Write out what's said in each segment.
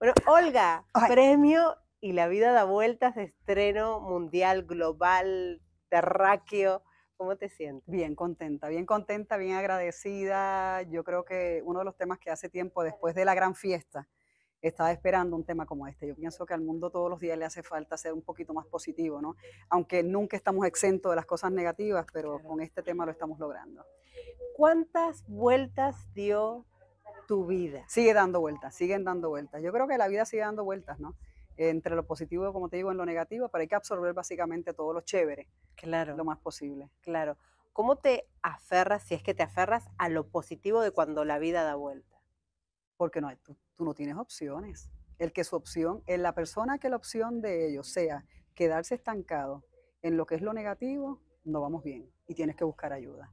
Bueno, Olga, premio y la vida da vueltas, estreno mundial, global, terráqueo. ¿Cómo te sientes? Bien contenta, bien contenta, bien agradecida. Yo creo que uno de los temas que hace tiempo, después de la gran fiesta, estaba esperando un tema como este. Yo pienso que al mundo todos los días le hace falta ser un poquito más positivo, ¿no? Aunque nunca estamos exentos de las cosas negativas, pero con este tema lo estamos logrando. ¿Cuántas vueltas dio tu vida. Sigue dando vueltas, siguen dando vueltas. Yo creo que la vida sigue dando vueltas, ¿no? Entre lo positivo, como te digo, en lo negativo, pero hay que absorber básicamente todo lo chévere. Claro. Lo más posible. Claro. ¿Cómo te aferras, si es que te aferras, a lo positivo de cuando la vida da vuelta? Porque no, tú, tú no tienes opciones. El que su opción, en la persona que la opción de ellos sea quedarse estancado en lo que es lo negativo, no vamos bien y tienes que buscar ayuda.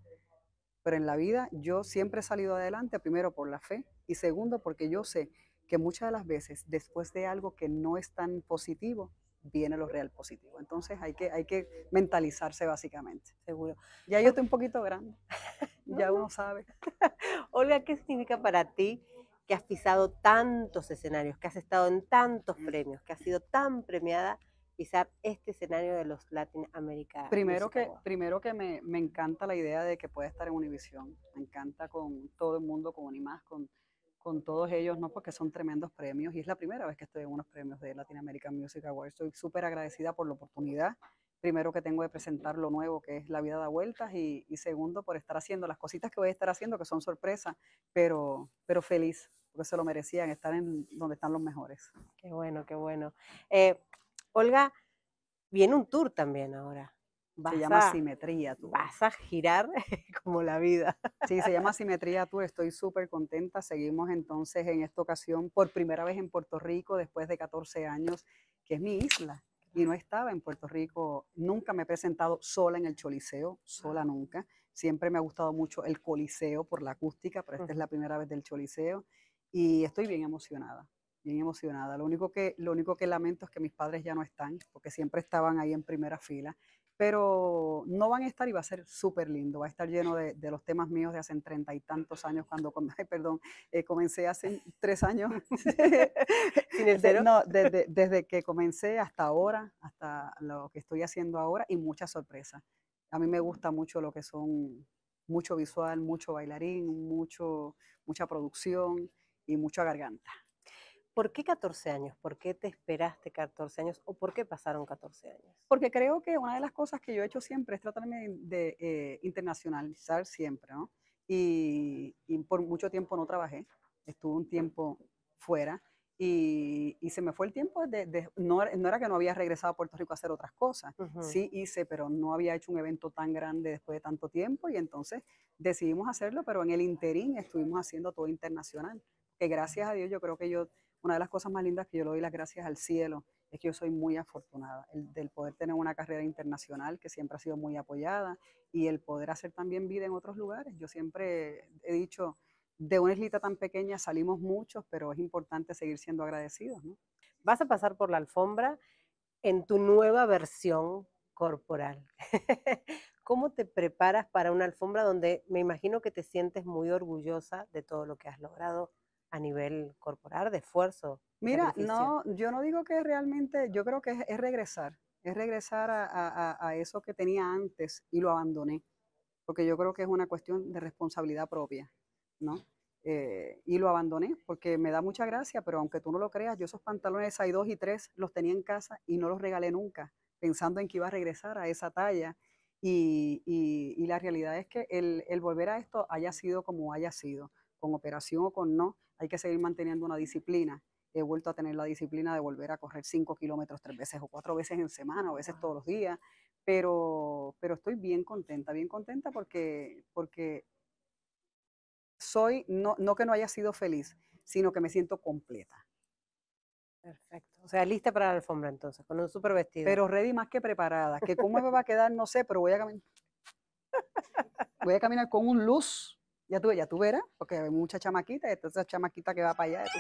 Pero en la vida yo siempre he salido adelante, primero por la fe y segundo porque yo sé que muchas de las veces después de algo que no es tan positivo, viene lo real positivo. Entonces hay que, hay que mentalizarse básicamente, seguro. Ya yo estoy un poquito grande, ya uno sabe. Olga, ¿qué significa para ti que has pisado tantos escenarios, que has estado en tantos mm. premios, que has sido tan premiada? pisar este escenario de los Latin America. Primero que, primero que me, me, encanta la idea de que pueda estar en Univisión, me encanta con todo el mundo, con Unimás, con, con todos ellos, ¿no? porque son tremendos premios y es la primera vez que estoy en unos premios de Latin American Music Awards. Estoy súper agradecida por la oportunidad, primero que tengo de presentar lo nuevo que es La Vida da Vueltas y, segundo por estar haciendo las cositas que voy a estar haciendo que son sorpresa, pero, pero feliz porque se lo merecían, estar en donde están los mejores. Qué bueno, qué bueno. Eh, Olga, viene un tour también ahora. se llama Simetría Tour. Vas a girar como la vida. Sí, se llama Simetría Tour. Estoy súper contenta. Seguimos entonces en esta ocasión por primera vez en Puerto Rico después de 14 años, que es mi isla. Y no estaba en Puerto Rico. Nunca me he presentado sola en el Choliseo, sola nunca. Siempre me ha gustado mucho el Coliseo por la acústica, pero esta es la primera vez del Choliseo. Y estoy bien emocionada bien emocionada. Lo único, que, lo único que lamento es que mis padres ya no están, porque siempre estaban ahí en primera fila, pero no van a estar y va a ser súper lindo, va a estar lleno de, los temas míos de hace treinta y tantos años, cuando, perdón, eh, comencé hace tres años, desde, que comencé hasta ahora, hasta lo que estoy haciendo ahora y muchas sorpresas. A mí me gusta mucho lo que son mucho visual, mucho bailarín, mucho, mucha producción y mucha garganta. ¿Por qué 14 años? ¿Por qué te esperaste 14 años o por qué pasaron 14 años? Porque creo que una de las cosas que yo he hecho siempre es tratarme de eh, internacionalizar siempre, ¿no? Y, por mucho tiempo no trabajé, estuve un tiempo fuera y, se me fue el tiempo de, no, era que no había regresado a Puerto Rico a hacer otras cosas, sí hice, pero no había hecho un evento tan grande después de tanto tiempo y entonces decidimos hacerlo, pero en el interín estuvimos haciendo todo internacional, que gracias a Dios yo creo que yo una de las cosas más lindas que yo le doy las gracias al cielo es que yo soy muy afortunada, el del poder tener una carrera internacional que siempre ha sido muy apoyada y el poder hacer también vida en otros lugares. Yo siempre he dicho, de una islita tan pequeña salimos muchos, pero es importante seguir siendo agradecidos. Vas a pasar por la alfombra en tu nueva versión corporal. ¿Cómo te preparas para una alfombra donde me imagino que te sientes muy orgullosa de todo lo que has logrado a nivel corporal, de esfuerzo. Mira, no, yo no digo que realmente, yo creo que es, regresar, es regresar a, a, a, eso que tenía antes y lo abandoné, porque yo creo que es una cuestión de responsabilidad propia, ¿no? Eh, y lo abandoné porque me da mucha gracia, pero aunque tú no lo creas, yo esos pantalones hay dos y tres, los tenía en casa y no los regalé nunca, pensando en que iba a regresar a esa talla. Y, y, y la realidad es que el, el volver a esto haya sido como haya sido, con operación o con no, hay que seguir manteniendo una disciplina. He vuelto a tener la disciplina de volver a correr cinco kilómetros tres veces o cuatro veces en semana, a veces todos los días, pero, pero estoy bien contenta, bien contenta porque, porque soy, no, no que no haya sido feliz, sino que me siento completa. Perfecto. O sea, lista para la alfombra entonces, con un súper vestido. Pero ready más que preparada. Que cómo me va a quedar, no sé, pero voy a caminar. Voy a caminar con un luz ya tú, ya tú verás, porque hay mucha chamaquita, entonces chamaquita que va para allá.